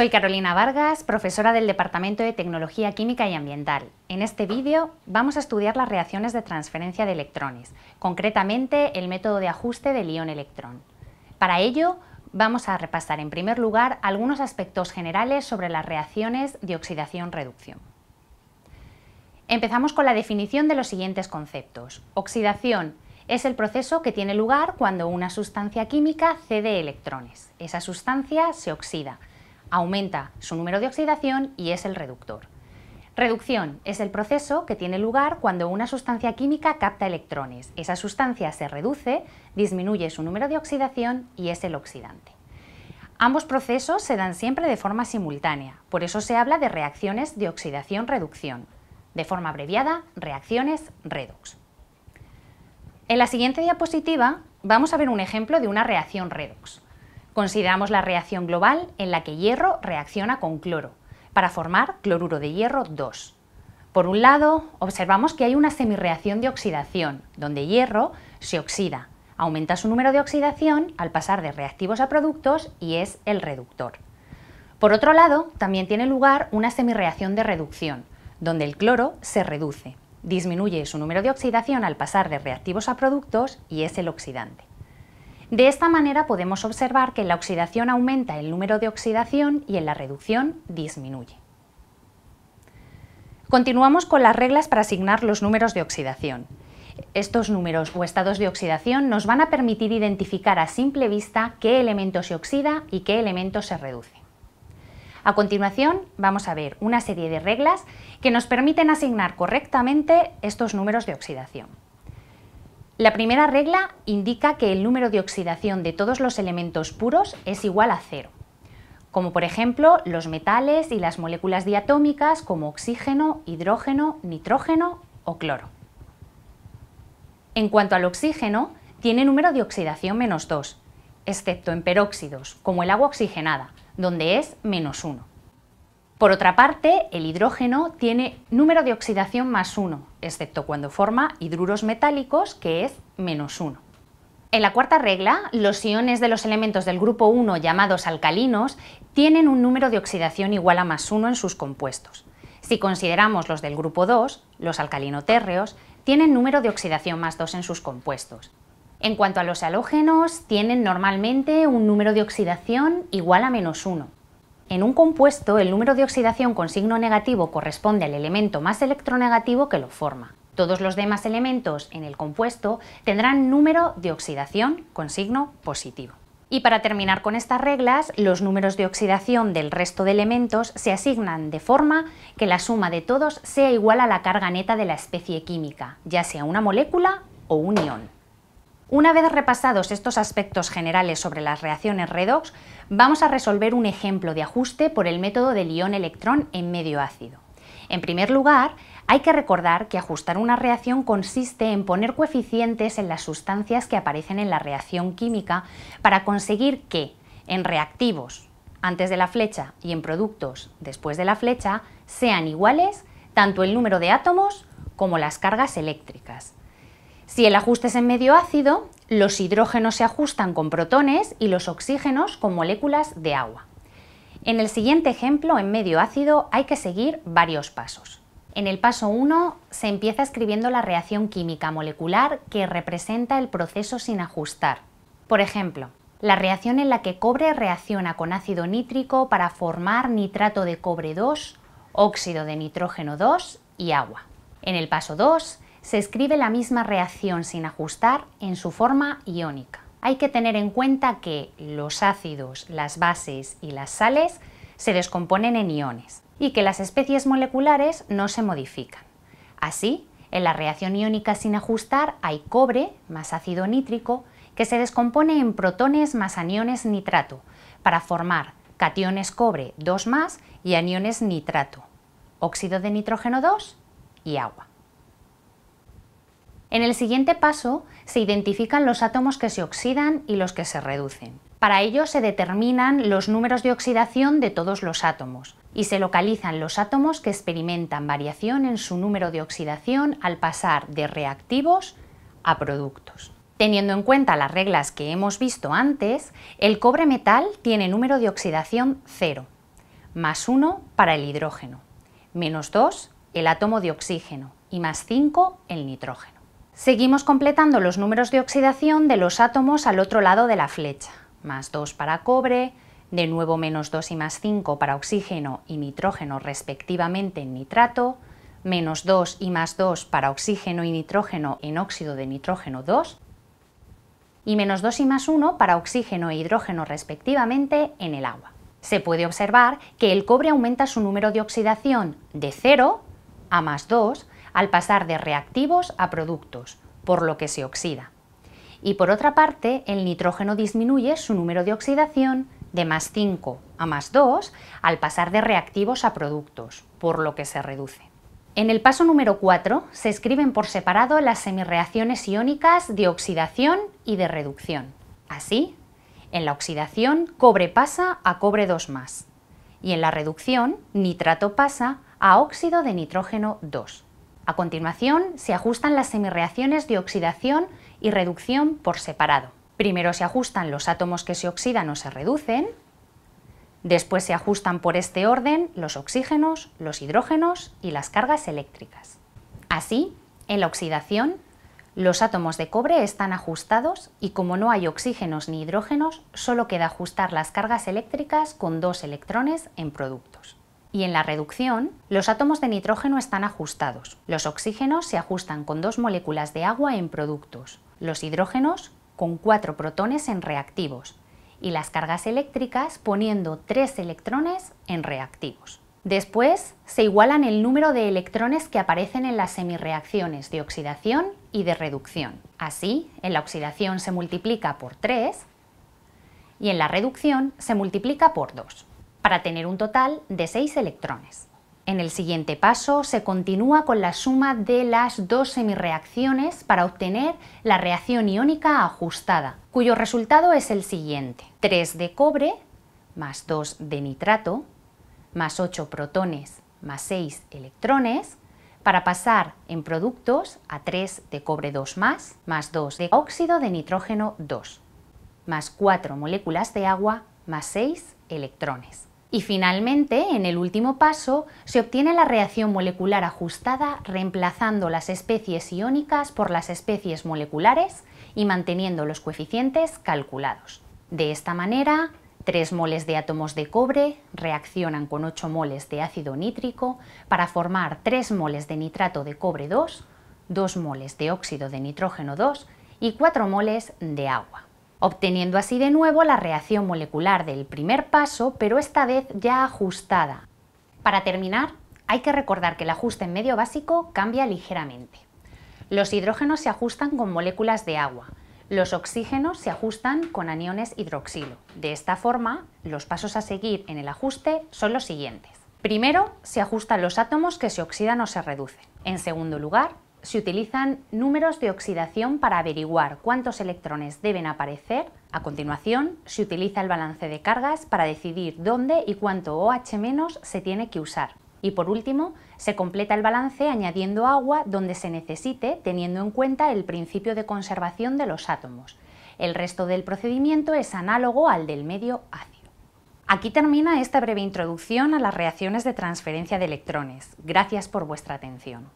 Soy Carolina Vargas, profesora del Departamento de Tecnología Química y Ambiental. En este vídeo vamos a estudiar las reacciones de transferencia de electrones, concretamente el método de ajuste del ion-electrón. Para ello, vamos a repasar en primer lugar algunos aspectos generales sobre las reacciones de oxidación-reducción. Empezamos con la definición de los siguientes conceptos. Oxidación es el proceso que tiene lugar cuando una sustancia química cede electrones. Esa sustancia se oxida aumenta su número de oxidación y es el reductor. Reducción es el proceso que tiene lugar cuando una sustancia química capta electrones. Esa sustancia se reduce, disminuye su número de oxidación y es el oxidante. Ambos procesos se dan siempre de forma simultánea, por eso se habla de reacciones de oxidación-reducción, de forma abreviada reacciones redox. En la siguiente diapositiva vamos a ver un ejemplo de una reacción redox. Consideramos la reacción global en la que hierro reacciona con cloro para formar cloruro de hierro 2. Por un lado, observamos que hay una semirreacción de oxidación, donde hierro se oxida, aumenta su número de oxidación al pasar de reactivos a productos y es el reductor. Por otro lado, también tiene lugar una semirreacción de reducción, donde el cloro se reduce, disminuye su número de oxidación al pasar de reactivos a productos y es el oxidante. De esta manera podemos observar que en la oxidación aumenta el número de oxidación y en la reducción disminuye. Continuamos con las reglas para asignar los números de oxidación. Estos números o estados de oxidación nos van a permitir identificar a simple vista qué elemento se oxida y qué elemento se reduce. A continuación vamos a ver una serie de reglas que nos permiten asignar correctamente estos números de oxidación. La primera regla indica que el número de oxidación de todos los elementos puros es igual a cero, como por ejemplo los metales y las moléculas diatómicas como oxígeno, hidrógeno, nitrógeno o cloro. En cuanto al oxígeno, tiene número de oxidación menos 2, excepto en peróxidos, como el agua oxigenada, donde es menos 1. Por otra parte, el hidrógeno tiene número de oxidación más 1, excepto cuando forma hidruros metálicos, que es menos 1. En la cuarta regla, los iones de los elementos del grupo 1 llamados alcalinos tienen un número de oxidación igual a más 1 en sus compuestos. Si consideramos los del grupo 2, los alcalinotérreos, tienen número de oxidación más 2 en sus compuestos. En cuanto a los halógenos, tienen normalmente un número de oxidación igual a menos 1. En un compuesto, el número de oxidación con signo negativo corresponde al elemento más electronegativo que lo forma. Todos los demás elementos en el compuesto tendrán número de oxidación con signo positivo. Y para terminar con estas reglas, los números de oxidación del resto de elementos se asignan de forma que la suma de todos sea igual a la carga neta de la especie química, ya sea una molécula o un ion. Una vez repasados estos aspectos generales sobre las reacciones redox, vamos a resolver un ejemplo de ajuste por el método del ion-electrón en medio ácido. En primer lugar, hay que recordar que ajustar una reacción consiste en poner coeficientes en las sustancias que aparecen en la reacción química para conseguir que, en reactivos antes de la flecha y en productos después de la flecha, sean iguales tanto el número de átomos como las cargas eléctricas. Si el ajuste es en medio ácido, los hidrógenos se ajustan con protones y los oxígenos con moléculas de agua. En el siguiente ejemplo, en medio ácido, hay que seguir varios pasos. En el paso 1 se empieza escribiendo la reacción química molecular que representa el proceso sin ajustar. Por ejemplo, la reacción en la que cobre reacciona con ácido nítrico para formar nitrato de cobre 2, óxido de nitrógeno 2 y agua. En el paso 2 se escribe la misma reacción sin ajustar en su forma iónica. Hay que tener en cuenta que los ácidos, las bases y las sales se descomponen en iones y que las especies moleculares no se modifican. Así, en la reacción iónica sin ajustar hay cobre más ácido nítrico que se descompone en protones más aniones nitrato para formar cationes cobre 2 y aniones nitrato, óxido de nitrógeno 2 y agua. En el siguiente paso se identifican los átomos que se oxidan y los que se reducen. Para ello se determinan los números de oxidación de todos los átomos y se localizan los átomos que experimentan variación en su número de oxidación al pasar de reactivos a productos. Teniendo en cuenta las reglas que hemos visto antes, el cobre metal tiene número de oxidación 0, más 1 para el hidrógeno, menos 2 el átomo de oxígeno y más 5 el nitrógeno. Seguimos completando los números de oxidación de los átomos al otro lado de la flecha. Más 2 para cobre, de nuevo menos 2 y más 5 para oxígeno y nitrógeno respectivamente en nitrato, menos 2 y más 2 para oxígeno y nitrógeno en óxido de nitrógeno 2, y menos 2 y más 1 para oxígeno e hidrógeno respectivamente en el agua. Se puede observar que el cobre aumenta su número de oxidación de 0 a más 2 al pasar de reactivos a productos, por lo que se oxida. Y por otra parte, el nitrógeno disminuye su número de oxidación de más 5 a más 2 al pasar de reactivos a productos, por lo que se reduce. En el paso número 4 se escriben por separado las semirreacciones iónicas de oxidación y de reducción. Así, en la oxidación cobre pasa a cobre 2 más y en la reducción nitrato pasa a óxido de nitrógeno 2. A continuación, se ajustan las semirreacciones de oxidación y reducción por separado. Primero se ajustan los átomos que se oxidan o se reducen, después se ajustan por este orden los oxígenos, los hidrógenos y las cargas eléctricas. Así, en la oxidación, los átomos de cobre están ajustados y como no hay oxígenos ni hidrógenos, solo queda ajustar las cargas eléctricas con dos electrones en productos y en la reducción, los átomos de nitrógeno están ajustados. Los oxígenos se ajustan con dos moléculas de agua en productos, los hidrógenos con cuatro protones en reactivos y las cargas eléctricas poniendo tres electrones en reactivos. Después, se igualan el número de electrones que aparecen en las semirreacciones de oxidación y de reducción. Así, en la oxidación se multiplica por tres y en la reducción se multiplica por dos para tener un total de 6 electrones. En el siguiente paso se continúa con la suma de las dos semirreacciones para obtener la reacción iónica ajustada, cuyo resultado es el siguiente. 3 de cobre más 2 de nitrato más 8 protones más 6 electrones para pasar en productos a 3 de cobre 2 más más 2 de óxido de nitrógeno 2 más 4 moléculas de agua más 6 electrones. Y finalmente, en el último paso, se obtiene la reacción molecular ajustada reemplazando las especies iónicas por las especies moleculares y manteniendo los coeficientes calculados. De esta manera, 3 moles de átomos de cobre reaccionan con 8 moles de ácido nítrico para formar 3 moles de nitrato de cobre 2, 2 moles de óxido de nitrógeno 2 y 4 moles de agua obteniendo así de nuevo la reacción molecular del primer paso, pero esta vez ya ajustada. Para terminar, hay que recordar que el ajuste en medio básico cambia ligeramente. Los hidrógenos se ajustan con moléculas de agua, los oxígenos se ajustan con aniones hidroxilo. De esta forma, los pasos a seguir en el ajuste son los siguientes. Primero, se ajustan los átomos que se oxidan o se reducen. En segundo lugar, se utilizan números de oxidación para averiguar cuántos electrones deben aparecer. A continuación, se utiliza el balance de cargas para decidir dónde y cuánto OH- se tiene que usar. Y por último, se completa el balance añadiendo agua donde se necesite, teniendo en cuenta el principio de conservación de los átomos. El resto del procedimiento es análogo al del medio ácido. Aquí termina esta breve introducción a las reacciones de transferencia de electrones. Gracias por vuestra atención.